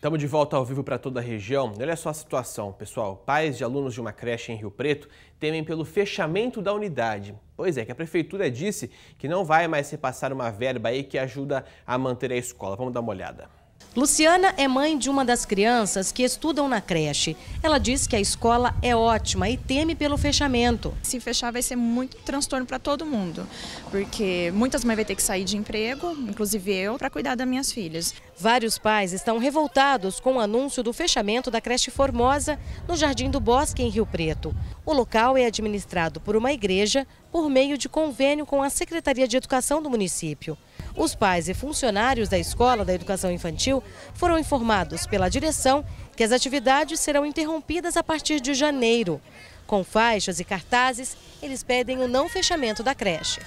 Estamos de volta ao vivo para toda a região. Olha só a situação, pessoal. Pais de alunos de uma creche em Rio Preto temem pelo fechamento da unidade. Pois é, que a prefeitura disse que não vai mais repassar uma verba aí que ajuda a manter a escola. Vamos dar uma olhada. Luciana é mãe de uma das crianças que estudam na creche. Ela diz que a escola é ótima e teme pelo fechamento. Se fechar vai ser muito transtorno para todo mundo, porque muitas mães vão ter que sair de emprego, inclusive eu, para cuidar das minhas filhas. Vários pais estão revoltados com o anúncio do fechamento da creche Formosa no Jardim do Bosque, em Rio Preto. O local é administrado por uma igreja por meio de convênio com a Secretaria de Educação do município. Os pais e funcionários da Escola da Educação Infantil foram informados pela direção que as atividades serão interrompidas a partir de janeiro. Com faixas e cartazes, eles pedem o não fechamento da creche.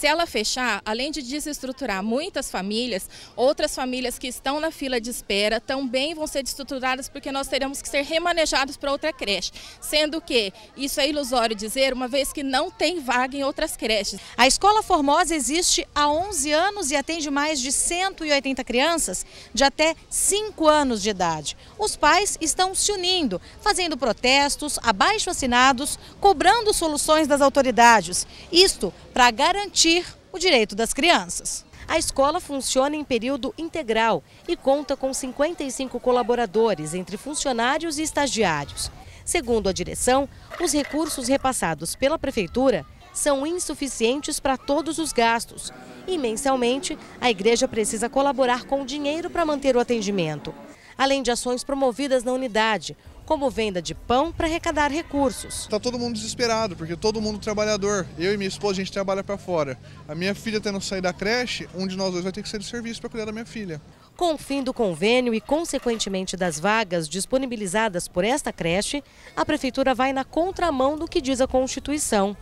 Se ela fechar, além de desestruturar muitas famílias, outras famílias que estão na fila de espera também vão ser desestruturadas porque nós teremos que ser remanejados para outra creche. Sendo que isso é ilusório dizer, uma vez que não tem vaga em outras creches. A Escola Formosa existe há 11 anos e atende mais de 180 crianças de até 5 anos de idade. Os pais estão se unindo, fazendo protestos, abaixo assinados, cobrando soluções das autoridades. Isto para garantir garantir o direito das crianças. A escola funciona em período integral e conta com 55 colaboradores, entre funcionários e estagiários. Segundo a direção, os recursos repassados pela prefeitura são insuficientes para todos os gastos. E mensalmente, a igreja precisa colaborar com o dinheiro para manter o atendimento. Além de ações promovidas na unidade, como venda de pão para arrecadar recursos. Está todo mundo desesperado, porque todo mundo trabalhador. Eu e minha esposa, a gente trabalha para fora. A minha filha tendo saído sair da creche, um de nós dois vai ter que ser de serviço para cuidar da minha filha. Com o fim do convênio e, consequentemente, das vagas disponibilizadas por esta creche, a Prefeitura vai na contramão do que diz a Constituição.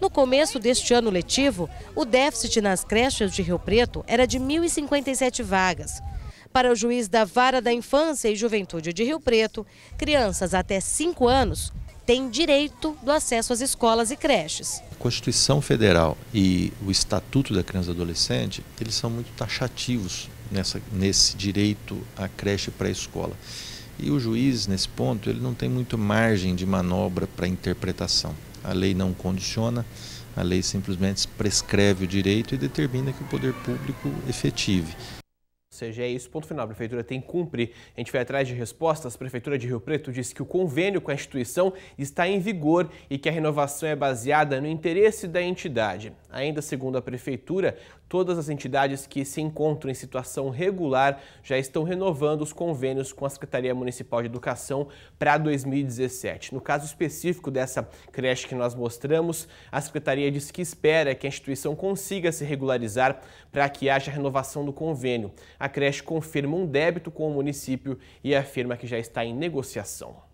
No começo deste ano letivo, o déficit nas creches de Rio Preto era de 1.057 vagas. Para o juiz da Vara da Infância e Juventude de Rio Preto, crianças até 5 anos têm direito do acesso às escolas e creches. A Constituição Federal e o Estatuto da Criança e Adolescente, eles são muito taxativos nessa, nesse direito à creche pré-escola. E o juiz, nesse ponto, ele não tem muito margem de manobra para interpretação. A lei não condiciona, a lei simplesmente prescreve o direito e determina que o poder público efetive seja, é isso, ponto final. A prefeitura tem que cumprir. A gente vai atrás de respostas. A prefeitura de Rio Preto disse que o convênio com a instituição está em vigor e que a renovação é baseada no interesse da entidade. Ainda segundo a prefeitura, todas as entidades que se encontram em situação regular já estão renovando os convênios com a Secretaria Municipal de Educação para 2017. No caso específico dessa creche que nós mostramos, a secretaria diz que espera que a instituição consiga se regularizar para que haja renovação do convênio. A a creche confirma um débito com o município e afirma que já está em negociação.